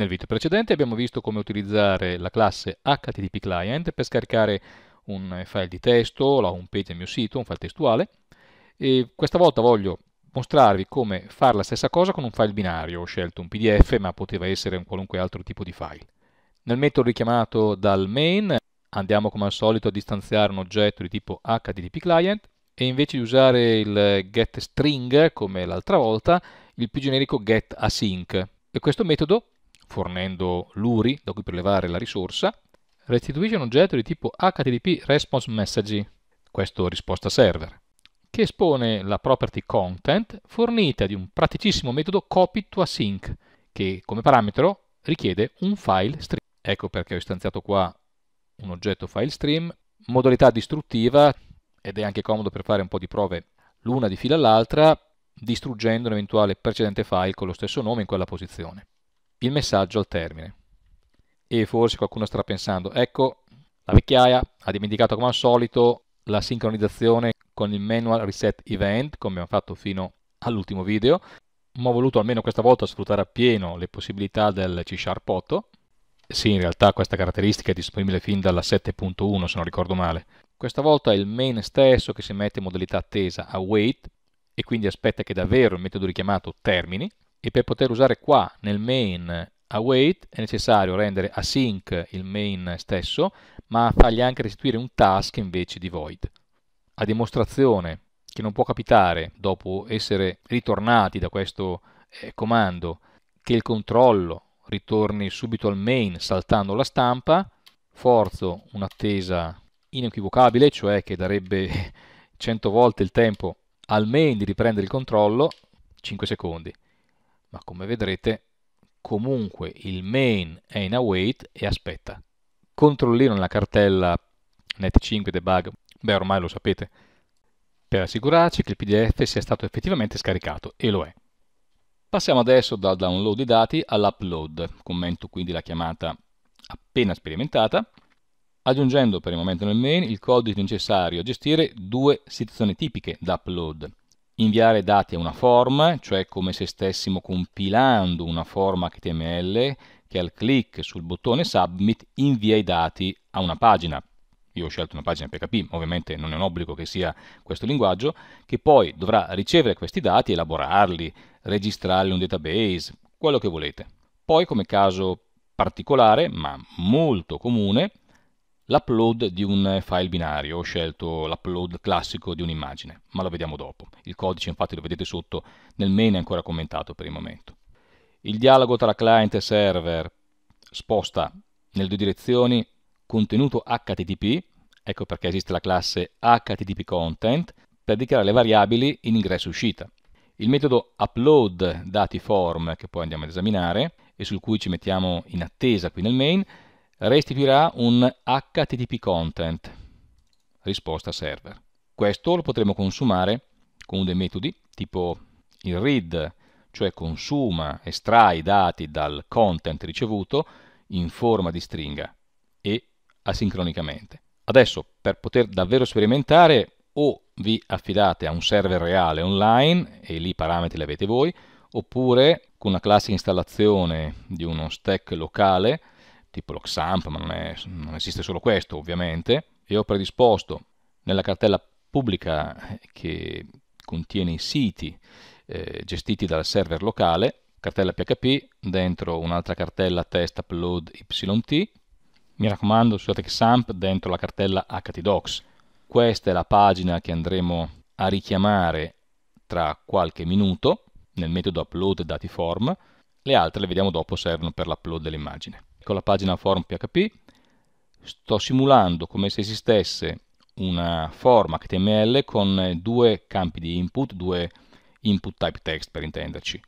Nel video precedente abbiamo visto come utilizzare la classe HTTP Client per scaricare un file di testo, la home page del mio sito, un file testuale. E questa volta voglio mostrarvi come fare la stessa cosa con un file binario. Ho scelto un PDF, ma poteva essere un qualunque altro tipo di file. Nel metodo richiamato dal main andiamo come al solito a distanziare un oggetto di tipo HTTP Client e invece di usare il getString come l'altra volta, il più generico getAsync. E questo metodo fornendo l'URI da cui prelevare la risorsa, restituisce un oggetto di tipo HTTP response message, questo risposta server, che espone la property content fornita di un praticissimo metodo copy to async, che come parametro richiede un file stream. Ecco perché ho istanziato qua un oggetto file stream, modalità distruttiva, ed è anche comodo per fare un po' di prove l'una di fila all'altra, distruggendo un eventuale precedente file con lo stesso nome in quella posizione il messaggio al termine. E forse qualcuno starà pensando, ecco, la vecchiaia ha dimenticato come al solito la sincronizzazione con il manual reset event, come abbiamo fatto fino all'ultimo video, ma ho voluto almeno questa volta sfruttare appieno le possibilità del C Sharp 8. Sì, in realtà questa caratteristica è disponibile fin dalla 7.1, se non ricordo male. Questa volta è il main stesso che si mette in modalità attesa a wait e quindi aspetta che davvero il metodo richiamato termini, e per poter usare qua nel main await è necessario rendere async il main stesso ma fargli anche restituire un task invece di void. A dimostrazione che non può capitare dopo essere ritornati da questo eh, comando che il controllo ritorni subito al main saltando la stampa, forzo un'attesa inequivocabile, cioè che darebbe 100 volte il tempo al main di riprendere il controllo, 5 secondi ma come vedrete comunque il main è in await e aspetta. Controllino nella cartella net5 debug, beh ormai lo sapete, per assicurarci che il PDF sia stato effettivamente scaricato, e lo è. Passiamo adesso dal download dei dati all'upload, commento quindi la chiamata appena sperimentata, aggiungendo per il momento nel main il codice necessario a gestire due situazioni tipiche da upload, inviare dati a una form, cioè come se stessimo compilando una forma HTML che al clic sul bottone Submit invia i dati a una pagina. Io ho scelto una pagina PHP, ovviamente non è un obbligo che sia questo linguaggio, che poi dovrà ricevere questi dati, elaborarli, registrarli in un database, quello che volete. Poi come caso particolare, ma molto comune, l'upload di un eh, file binario, ho scelto l'upload classico di un'immagine, ma lo vediamo dopo. Il codice infatti lo vedete sotto nel main è ancora commentato per il momento. Il dialogo tra client e server sposta nelle due direzioni contenuto HTTP, ecco perché esiste la classe HTTP content, per dichiarare le variabili in ingresso e uscita. Il metodo upload dati form, che poi andiamo ad esaminare, e sul cui ci mettiamo in attesa qui nel main, restituirà un HTTP content, risposta server. Questo lo potremo consumare con dei metodi tipo il read, cioè consuma, estrae i dati dal content ricevuto in forma di stringa e asincronicamente. Adesso, per poter davvero sperimentare, o vi affidate a un server reale online, e lì i parametri li avete voi, oppure con una classica installazione di uno stack locale, tipo lo XAMPP, ma non, è, non esiste solo questo ovviamente, e ho predisposto nella cartella pubblica eh, che contiene i siti eh, gestiti dal server locale, cartella PHP, dentro un'altra cartella test upload yt, mi raccomando scusate che XAMPP dentro la cartella htdocs. Questa è la pagina che andremo a richiamare tra qualche minuto nel metodo upload dati form, le altre le vediamo dopo servono per l'upload dell'immagine con la pagina forum PHP, sto simulando come se esistesse una form HTML con due campi di input, due input type text per intenderci.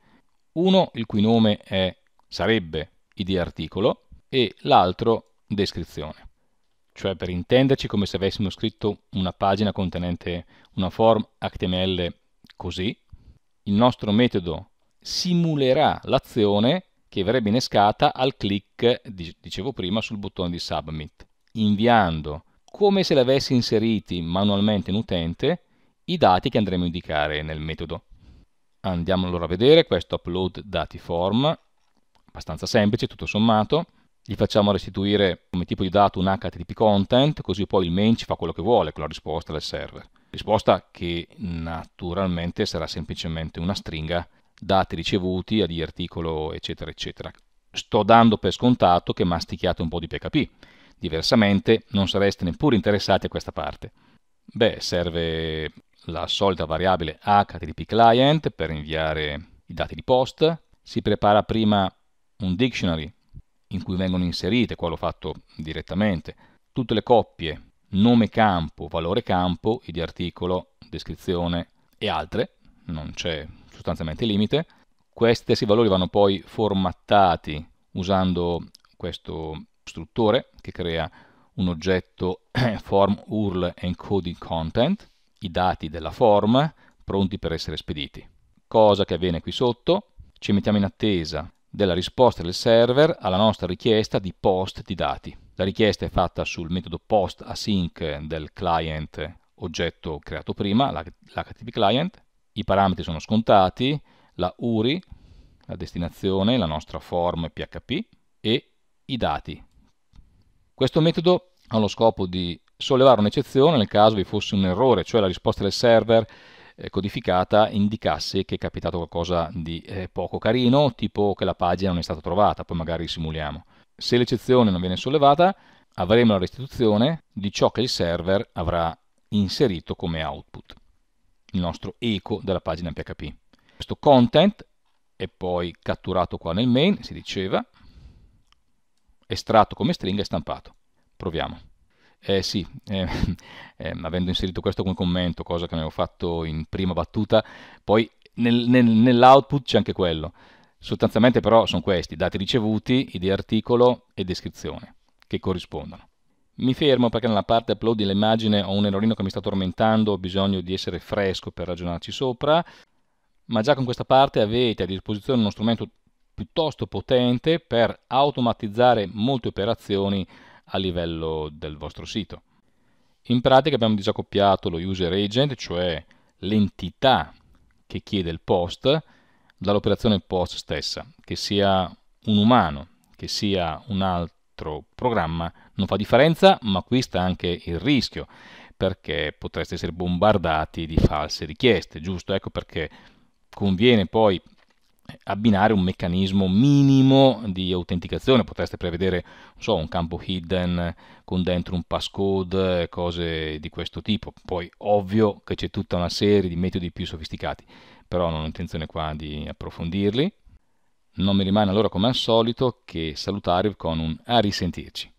Uno il cui nome è, sarebbe id articolo e l'altro descrizione. Cioè per intenderci come se avessimo scritto una pagina contenente una form HTML così, il nostro metodo simulerà l'azione che verrebbe innescata al click, dicevo prima, sul bottone di Submit, inviando, come se l'avessi inseriti manualmente in utente, i dati che andremo a indicare nel metodo. Andiamo allora a vedere questo upload dati form, abbastanza semplice tutto sommato, gli facciamo restituire come tipo di dato un HTTP content, così poi il main ci fa quello che vuole con la risposta del server. Risposta che naturalmente sarà semplicemente una stringa dati ricevuti, ad articolo, eccetera, eccetera. Sto dando per scontato che mastichiate un po' di PHP, diversamente non sareste neppure interessati a questa parte. Beh, serve la solita variabile HTTP client per inviare i dati di post, si prepara prima un dictionary in cui vengono inserite, qua l'ho fatto direttamente, tutte le coppie, nome campo, valore campo, id articolo, descrizione e altre, non c'è sostanzialmente limite. Questi valori vanno poi formattati usando questo struttore che crea un oggetto eh, form URL encoding content, i dati della form pronti per essere spediti. Cosa che avviene qui sotto? Ci mettiamo in attesa della risposta del server alla nostra richiesta di post di dati. La richiesta è fatta sul metodo post async del client oggetto creato prima, l'HTTP client, i parametri sono scontati, la URI, la destinazione, la nostra form PHP e i dati. Questo metodo ha lo scopo di sollevare un'eccezione nel caso vi fosse un errore, cioè la risposta del server eh, codificata indicasse che è capitato qualcosa di eh, poco carino, tipo che la pagina non è stata trovata, poi magari simuliamo. Se l'eccezione non viene sollevata, avremo la restituzione di ciò che il server avrà inserito come output il nostro eco della pagina PHP. Questo content è poi catturato qua nel main, si diceva, estratto come stringa e stampato. Proviamo. Eh sì, eh, eh, avendo inserito questo come commento, cosa che avevo fatto in prima battuta, poi nel, nel, nell'output c'è anche quello. Sostanzialmente però sono questi, dati ricevuti, id articolo e descrizione, che corrispondono. Mi fermo perché nella parte upload dell'immagine ho un errorino che mi sta tormentando, ho bisogno di essere fresco per ragionarci sopra, ma già con questa parte avete a disposizione uno strumento piuttosto potente per automatizzare molte operazioni a livello del vostro sito. In pratica abbiamo disaccoppiato lo user agent, cioè l'entità che chiede il post, dall'operazione post stessa, che sia un umano, che sia un altro vostro programma non fa differenza, ma qui sta anche il rischio, perché potreste essere bombardati di false richieste, giusto? Ecco perché conviene poi abbinare un meccanismo minimo di autenticazione, potreste prevedere so, un campo hidden con dentro un passcode, cose di questo tipo, poi ovvio che c'è tutta una serie di metodi più sofisticati, però non ho intenzione qua di approfondirli. Non mi rimane allora come al solito che salutarvi con un a risentirci.